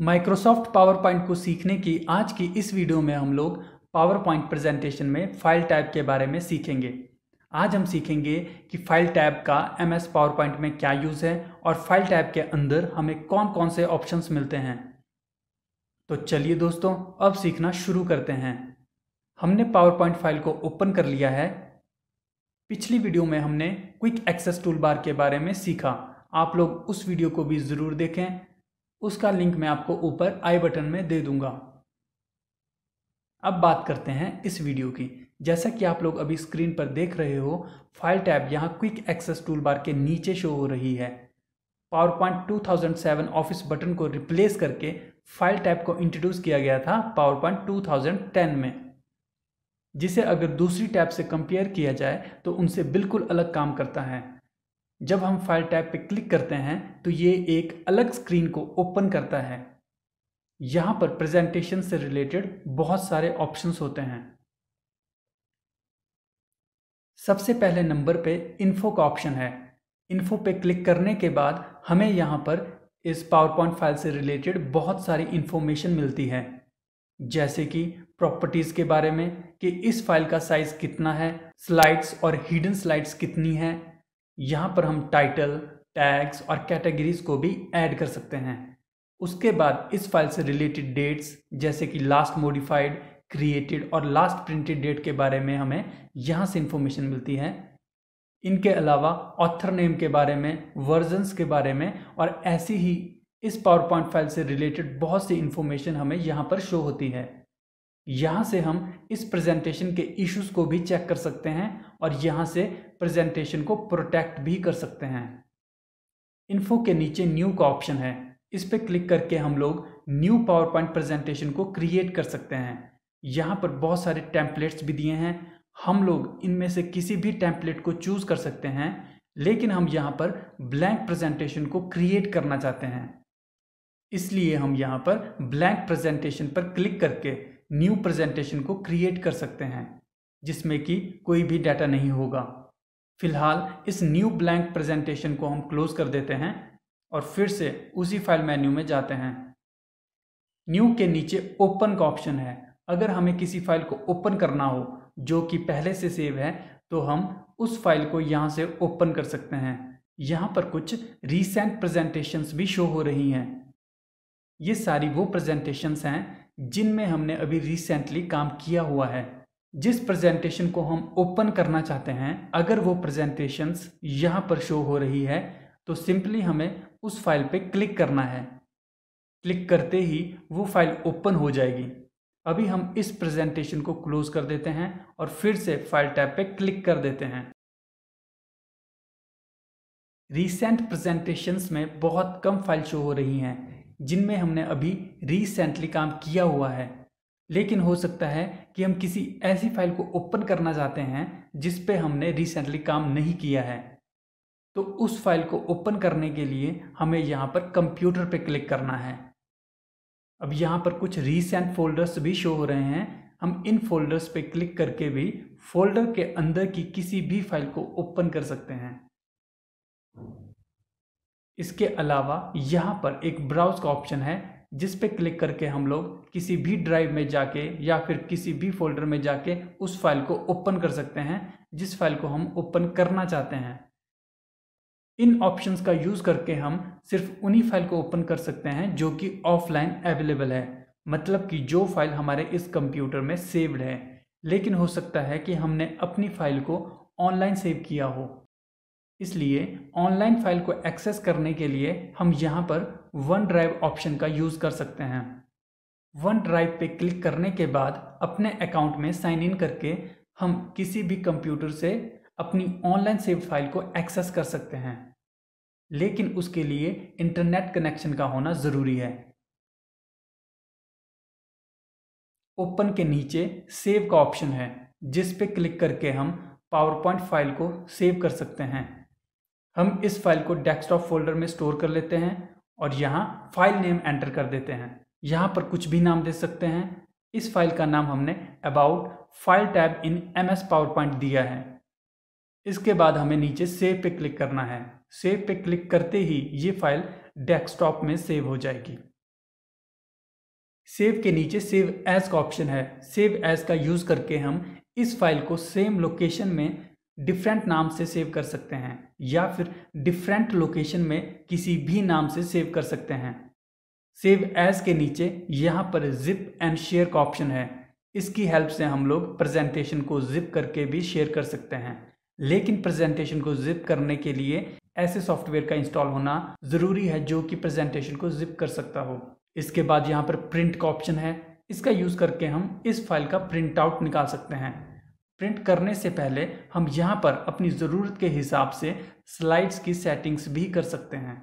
Microsoft power point को सीखने की आज की इस वीडियो में हम लोग पावर पॉइंट प्रेजेंटेशन में फाइल टैब के बारे में सीखेंगे आज हम सीखेंगे कि फाइल टैब का एम एस पावर पॉइंट में क्या यूज़ है और फाइल टैब के अंदर हमें कौन कौन से ऑप्शंस मिलते हैं तो चलिए दोस्तों अब सीखना शुरू करते हैं हमने पावर पॉइंट फाइल को ओपन कर लिया है पिछली वीडियो में हमने क्विक एक्सेस टूल बार के बारे में सीखा आप लोग उस वीडियो को भी ज़रूर देखें उसका लिंक मैं आपको ऊपर आई बटन में दे दूंगा अब बात करते हैं इस वीडियो की जैसा कि आप लोग अभी स्क्रीन पर देख रहे हो फाइल टैब यहाँ क्विक एक्सेस टूल बार के नीचे शो हो रही है PowerPoint two thousand seven office button को रिप्लेस करके फाइल टैब को इंट्रोड्यूस किया गया था PowerPoint two thousand ten में जिसे अगर दूसरी टैब से कंपेयर किया जाए तो उनसे बिल्कुल अलग काम करता है जब हम फाइल टैब पर क्लिक करते हैं तो ये एक अलग स्क्रीन को ओपन करता है यहाँ पर प्रेजेंटेशन से रिलेटेड बहुत सारे ऑप्शंस होते हैं सबसे पहले नंबर पे इन्फो का ऑप्शन है इन्फो पे क्लिक करने के बाद हमें यहाँ पर इस पावर पॉइंट फाइल से रिलेटेड बहुत सारी इन्फॉर्मेशन मिलती है जैसे कि प्रॉपर्टीज़ के बारे में कि इस फाइल का साइज़ कितना है स्लाइड्स और हिडन स्लाइड्स कितनी है यहाँ पर हम टाइटल टैग्स और कैटेगरीज को भी ऐड कर सकते हैं उसके बाद इस फाइल से रिलेटेड डेट्स जैसे कि लास्ट मोडिफाइड क्रिएटेड और लास्ट प्रिंटेड डेट के बारे में हमें यहाँ से इंफॉर्मेशन मिलती है इनके अलावा ऑथर नेम के बारे में वर्जन्स के बारे में और ऐसी ही इस पावर पॉइंट फाइल से रिलेटेड बहुत सी इन्फॉर्मेशन हमें यहाँ पर शो होती है यहाँ से हम इस प्रेजेंटेशन के इश्यूज को भी चेक कर सकते हैं और यहाँ से प्रेजेंटेशन को प्रोटेक्ट भी कर सकते हैं इन्फो के नीचे न्यू का ऑप्शन है इस पर क्लिक करके हम लोग न्यू पावर पॉइंट प्रेजेंटेशन को क्रिएट कर सकते हैं यहाँ पर बहुत सारे टैंपलेट्स भी दिए हैं हम लोग इनमें से किसी भी टैंपलेट को चूज़ कर सकते हैं लेकिन हम यहाँ पर ब्लैंक प्रेजेंटेशन को क्रिएट करना चाहते हैं इसलिए हम यहाँ पर ब्लैंक प्रेजेंटेशन पर क्लिक करके न्यू प्रेजेंटेशन को क्रिएट कर सकते हैं जिसमें कि कोई भी डाटा नहीं होगा फिलहाल इस न्यू ब्लैंक प्रेजेंटेशन को हम क्लोज कर देते हैं और फिर से उसी फाइल मेन्यू में जाते हैं न्यू के नीचे ओपन का ऑप्शन है अगर हमें किसी फाइल को ओपन करना हो जो कि पहले से सेव है तो हम उस फाइल को यहाँ से ओपन कर सकते हैं यहाँ पर कुछ रीसेंट प्रेजेंटेशंस भी शो हो रही हैं ये सारी वो प्रेजेंटेशंस हैं जिनमें हमने अभी रिसेंटली काम किया हुआ है जिस प्रेजेंटेशन को हम ओपन करना चाहते हैं अगर वो प्रेजेंटेशन यहाँ पर शो हो रही है तो सिंपली हमें उस फाइल पे क्लिक करना है क्लिक करते ही वो फाइल ओपन हो जाएगी अभी हम इस प्रेजेंटेशन को क्लोज कर देते हैं और फिर से फाइल टैब पे क्लिक कर देते हैं रिसेंट प्रेजेंटेशंस में बहुत कम फाइल शो हो रही हैं जिनमें हमने अभी रिसेंटली काम किया हुआ है लेकिन हो सकता है कि हम किसी ऐसी फाइल को ओपन करना चाहते हैं जिस पे हमने रिसेंटली काम नहीं किया है तो उस फाइल को ओपन करने के लिए हमें यहाँ पर कंप्यूटर पे क्लिक करना है अब यहाँ पर कुछ रिसेंट फोल्डर्स भी शो हो रहे हैं हम इन फोल्डर्स पे क्लिक करके भी फोल्डर के अंदर की किसी भी फाइल को ओपन कर सकते हैं इसके अलावा यहाँ पर एक ब्राउज का ऑप्शन है जिस पे क्लिक करके हम लोग किसी भी ड्राइव में जाके या फिर किसी भी फोल्डर में जाके उस फाइल को ओपन कर सकते हैं जिस फाइल को हम ओपन करना चाहते हैं इन ऑप्शंस का यूज़ करके हम सिर्फ उन्हीं फाइल को ओपन कर सकते हैं जो कि ऑफलाइन अवेलेबल है मतलब कि जो फाइल हमारे इस कंप्यूटर में सेव्ड है लेकिन हो सकता है कि हमने अपनी फाइल को ऑनलाइन सेव किया हो इसलिए ऑनलाइन फाइल को एक्सेस करने के लिए हम यहाँ पर वन ड्राइव ऑप्शन का यूज़ कर सकते हैं वन ड्राइव पे क्लिक करने के बाद अपने अकाउंट में साइन इन करके हम किसी भी कंप्यूटर से अपनी ऑनलाइन सेव फाइल को एक्सेस कर सकते हैं लेकिन उसके लिए इंटरनेट कनेक्शन का होना ज़रूरी है ओपन के नीचे सेव का ऑप्शन है जिस पे क्लिक करके हम पावर पॉइंट फाइल को सेव कर सकते हैं हम इस फाइल को डेस्कटॉप फोल्डर में स्टोर कर लेते हैं और यहाँ फाइल नेम एंटर कर देते हैं यहाँ पर कुछ भी नाम दे सकते हैं इस फाइल का नाम हमने about file tab in M S PowerPoint दिया है इसके बाद हमें नीचे सेव पे क्लिक करना है सेव पे क्लिक करते ही ये फाइल डेस्कटॉप में सेव हो जाएगी सेव के नीचे सेव एज का ऑप्शन है सेव एज का यूज़ करके हम इस फाइल को सेम लोकेशन में डिफरेंट नाम से सेव कर सकते हैं या फिर डिफरेंट लोकेशन में किसी भी नाम से सेव कर सकते हैं सेव एज के नीचे यहाँ पर जिप एंड शेयर का ऑप्शन है इसकी हेल्प से हम लोग प्रेजेंटेशन को जिप करके भी शेयर कर सकते हैं लेकिन प्रेजेंटेशन को जिप करने के लिए ऐसे सॉफ्टवेयर का इंस्टॉल होना ज़रूरी है जो कि प्रेजेंटेशन को जिप कर सकता हो इसके बाद यहाँ पर प्रिंट का ऑप्शन है इसका यूज़ करके हम इस फाइल का प्रिंट आउट निकाल सकते हैं प्रिंट करने से पहले हम यहाँ पर अपनी ज़रूरत के हिसाब से स्लाइड्स की सेटिंग्स भी कर सकते हैं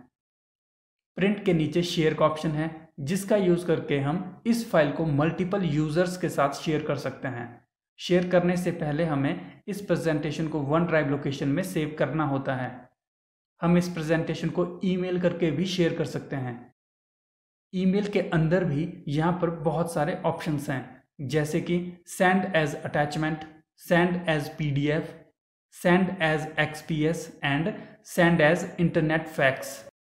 प्रिंट के नीचे शेयर का ऑप्शन है जिसका यूज़ करके हम इस फाइल को मल्टीपल यूज़र्स के साथ शेयर कर सकते हैं शेयर करने से पहले हमें इस प्रेजेंटेशन को वन ड्राइव लोकेशन में सेव करना होता है हम इस प्रेजेंटेशन को ईमेल करके भी शेयर कर सकते हैं ईमेल के अंदर भी यहाँ पर बहुत सारे ऑप्शंस हैं जैसे कि send as attachment send as PDF, send as XPS and send as internet fax.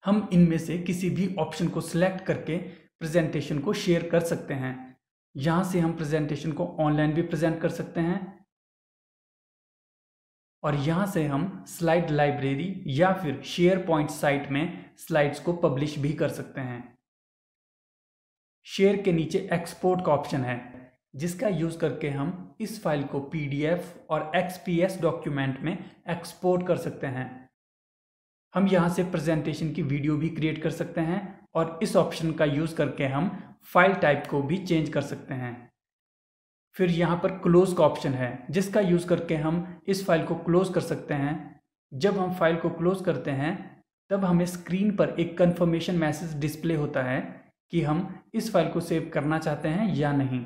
हम इनमें से किसी भी ऑप्शन को सिलेक्ट करके प्रेजेंटेशन को शेयर कर सकते हैं यहां से हम प्रेजेंटेशन को ऑनलाइन भी प्रेजेंट कर सकते हैं और यहां से हम स्लाइड लाइब्रेरी या फिर शेयर पॉइंट साइट में स्लाइड्स को पब्लिश भी कर सकते हैं शेयर के नीचे एक्सपोर्ट का ऑप्शन है जिसका यूज़ करके हम इस फाइल को पी और एस डॉक्यूमेंट में एक्सपोर्ट कर सकते हैं हम यहाँ से प्रेजेंटेशन की वीडियो भी क्रिएट कर सकते हैं और इस ऑप्शन का यूज़ करके हम फाइल टाइप को भी चेंज कर सकते हैं फिर यहाँ पर क्लोज का ऑप्शन है जिसका यूज़ करके हम इस फाइल को क्लोज कर सकते हैं जब हम फाइल को क्लोज करते हैं तब हमें स्क्रीन पर एक कन्फर्मेशन मैसेज डिस्प्ले होता है कि हम इस फाइल को सेव करना चाहते हैं या नहीं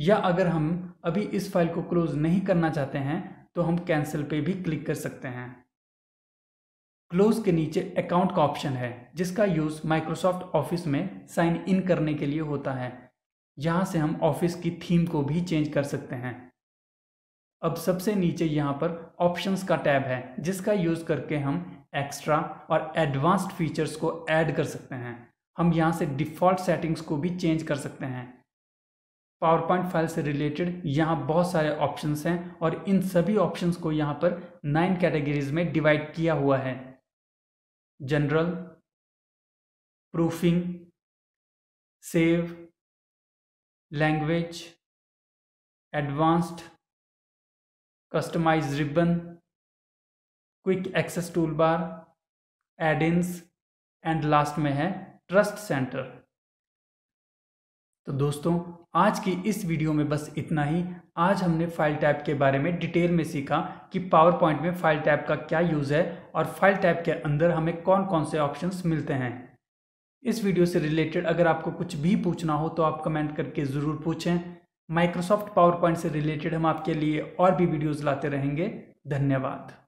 या अगर हम अभी इस फाइल को क्लोज नहीं करना चाहते हैं तो हम कैंसिल पे भी क्लिक कर सकते हैं क्लोज के नीचे अकाउंट का ऑप्शन है जिसका यूज़ माइक्रोसॉफ्ट ऑफिस में साइन इन करने के लिए होता है यहाँ से हम ऑफिस की थीम को भी चेंज कर सकते हैं अब सबसे नीचे यहाँ पर ऑप्शंस का टैब है जिसका यूज़ करके हम एक्स्ट्रा और एडवांस्ड फीचर्स को ऐड कर सकते हैं हम यहाँ से डिफ़ॉल्ट सेटिंग्स को भी चेंज कर सकते हैं पावर पॉइंट फाइल से रिलेटेड यहाँ बहुत सारे ऑप्शंस हैं और इन सभी ऑप्शंस को यहाँ पर नाइन कैटेगरीज में डिवाइड किया हुआ है general proofing save language advanced customize ribbon quick access toolbar add ins and last में है ट्रस्ट सेंटर तो दोस्तों आज की इस वीडियो में बस इतना ही आज हमने फाइल टैप के बारे में डिटेल में सीखा कि पावर पॉइंट में फाइल टैप का क्या यूज़ है और फाइल टैप के अंदर हमें कौन कौन से ऑप्शंस मिलते हैं इस वीडियो से रिलेटेड अगर आपको कुछ भी पूछना हो तो आप कमेंट करके ज़रूर पूछें माइक्रोसॉफ्ट पावर पॉइंट से रिलेटेड हम आपके लिए और भी वीडियोज़ लाते रहेंगे धन्यवाद